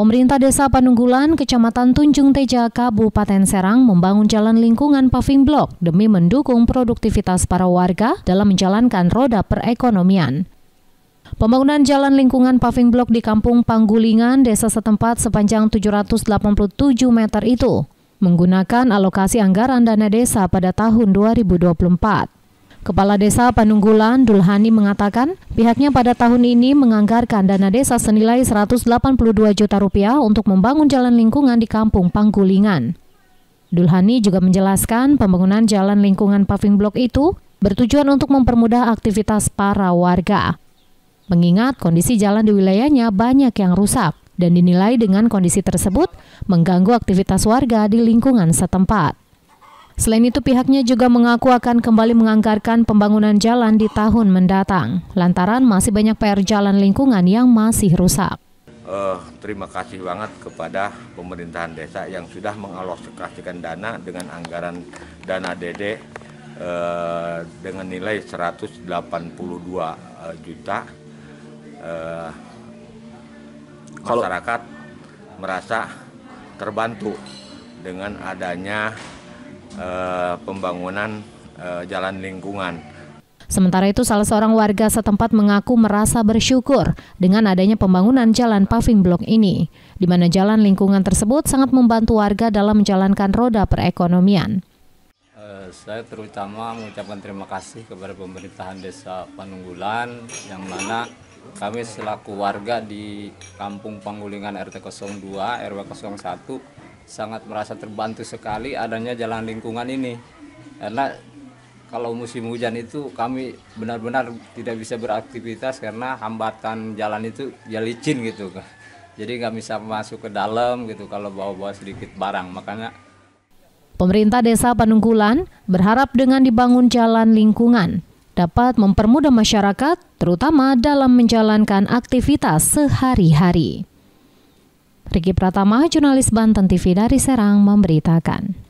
Pemerintah Desa Panunggulan, Kecamatan Tunjung Teja, Kabupaten Serang membangun jalan lingkungan paving block demi mendukung produktivitas para warga dalam menjalankan roda perekonomian. Pembangunan jalan lingkungan paving block di Kampung Panggulingan, desa setempat sepanjang 787 meter itu menggunakan alokasi anggaran dana desa pada tahun 2024. Kepala Desa Panunggulan Dulhani mengatakan pihaknya pada tahun ini menganggarkan dana desa senilai 182 juta rupiah untuk membangun jalan lingkungan di kampung Panggulingan. Dulhani juga menjelaskan pembangunan jalan lingkungan paving block itu bertujuan untuk mempermudah aktivitas para warga. Mengingat kondisi jalan di wilayahnya banyak yang rusak dan dinilai dengan kondisi tersebut mengganggu aktivitas warga di lingkungan setempat. Selain itu pihaknya juga mengaku akan kembali menganggarkan pembangunan jalan di tahun mendatang, lantaran masih banyak PR jalan lingkungan yang masih rusak. Uh, terima kasih banget kepada pemerintahan desa yang sudah mengalokasikan dana dengan anggaran dana DD uh, eh, dengan nilai 182 uh, eh, juta. Uh, masyarakat merasa terbantu dengan adanya Eh, pembangunan eh, jalan lingkungan. Sementara itu salah seorang warga setempat mengaku merasa bersyukur dengan adanya pembangunan jalan paving blok ini, di mana jalan lingkungan tersebut sangat membantu warga dalam menjalankan roda perekonomian. Eh, saya terutama mengucapkan terima kasih kepada pemerintahan desa Panunggulan yang mana kami selaku warga di Kampung Panggulingan RT 02 RW 01 sangat merasa terbantu sekali adanya jalan lingkungan ini karena kalau musim hujan itu kami benar-benar tidak bisa beraktivitas karena hambatan jalan itu ya licin gitu jadi nggak bisa masuk ke dalam gitu kalau bawa-bawa sedikit barang makanya Pemerintah Desa Panungkulan berharap dengan dibangun jalan lingkungan dapat mempermudah masyarakat terutama dalam menjalankan aktivitas sehari-hari. Riki Pratama, jurnalis Banten TV dari Serang, memberitakan.